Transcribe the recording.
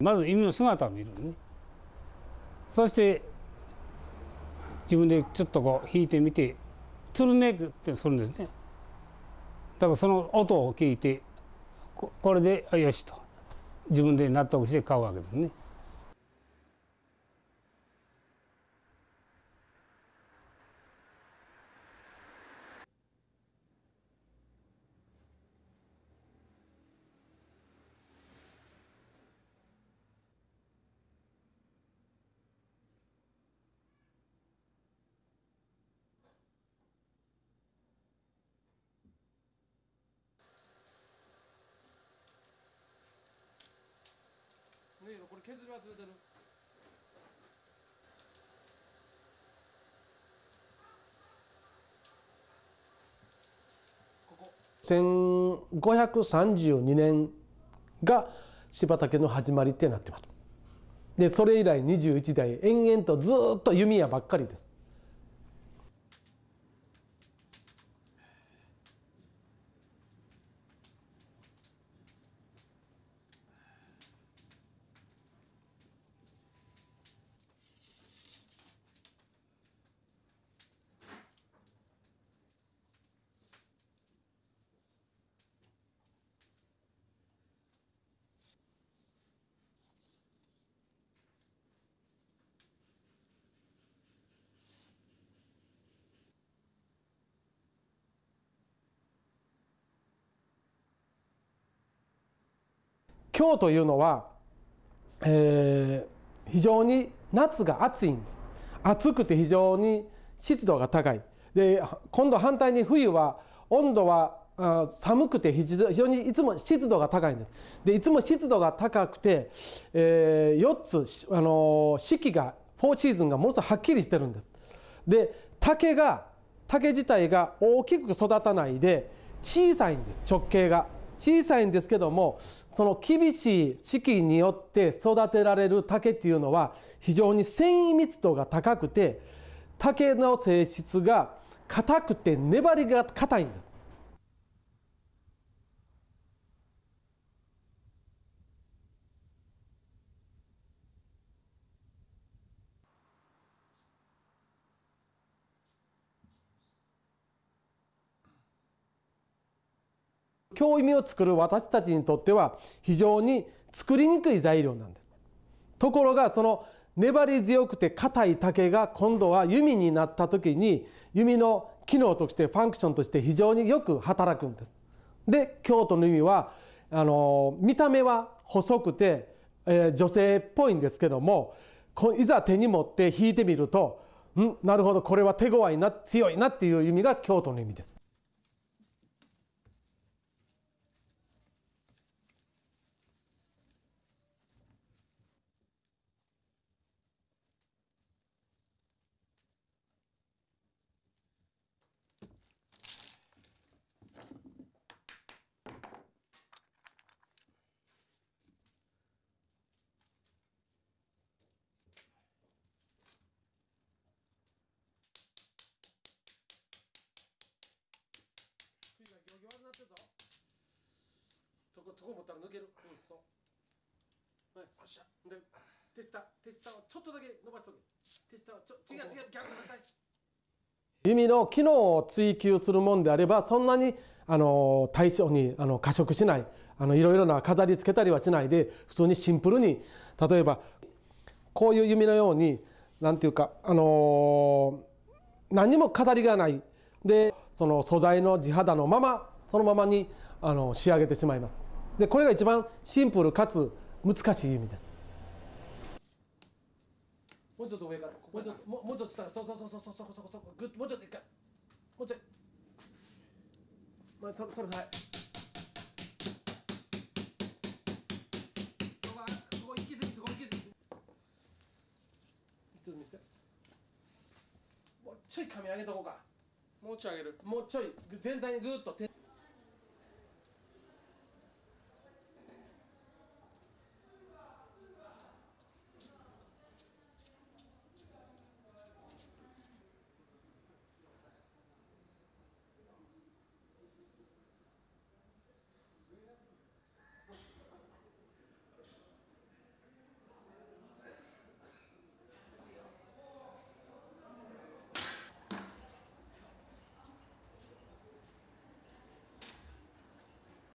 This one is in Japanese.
まず犬の姿を見るねそして自分でちょっとこう弾いてみてつるねってするんですねだからその音を聞いてこれでよしと自分で納得して買うわけですね。いけどこれ削り忘れてる1532年が柴田家の始まりってなってますでそれ以来21代延々とずっと弓矢ばっかりです今日というのは、えー、非常に夏が暑いんです暑くて非常に湿度が高いで今度反対に冬は温度は寒くて非常にいつも湿度が高いんですでいつも湿度が高くて、えー、4つ、あの四季が4シーズンがものすごくはっきりしてるんですで竹が竹自体が大きく育たないで小さいんです直径が小さいんですけどもその厳しい四季によって育てられる竹っていうのは非常に繊維密度が高くて竹の性質が硬くて粘りが硬いんです脅味を作る私たちにとっては非常に作りにくい材料なんですところがその粘り強くて硬い竹が今度は弓になった時に弓の機能としてファンクションとして非常によく働くんですで京都の弓はあの見た目は細くて、えー、女性っぽいんですけどもいざ手に持って引いてみるとんなるほどこれは手強いな強いなっていう弓が京都の弓です。こそこ持ったら抜けるうんそうはいよっしゃでテスタ手下手下をちょっとだけ伸ばしとけテ手下をちょ違う違う逆反対弓の機能を追求するもんであればそんなにあの対象にあの過食しないあのいろいろな飾りつけたりはしないで普通にシンプルに例えばこういう弓のようになんていうかあの何にも飾りがないでその素材の地肌のままそのままにあの仕上げてしまいます。でこれが一番シンプルかつ難しい意味ですもうちょっと上からもうちょっともうちょっと下そうそうそうそうそうそこそこぐっともうちょっと一回もうちょいまあそれそれはいちょっと見せてもうちょい髪上げとこうかもうちょい上げるもうちょい全体にぐっと手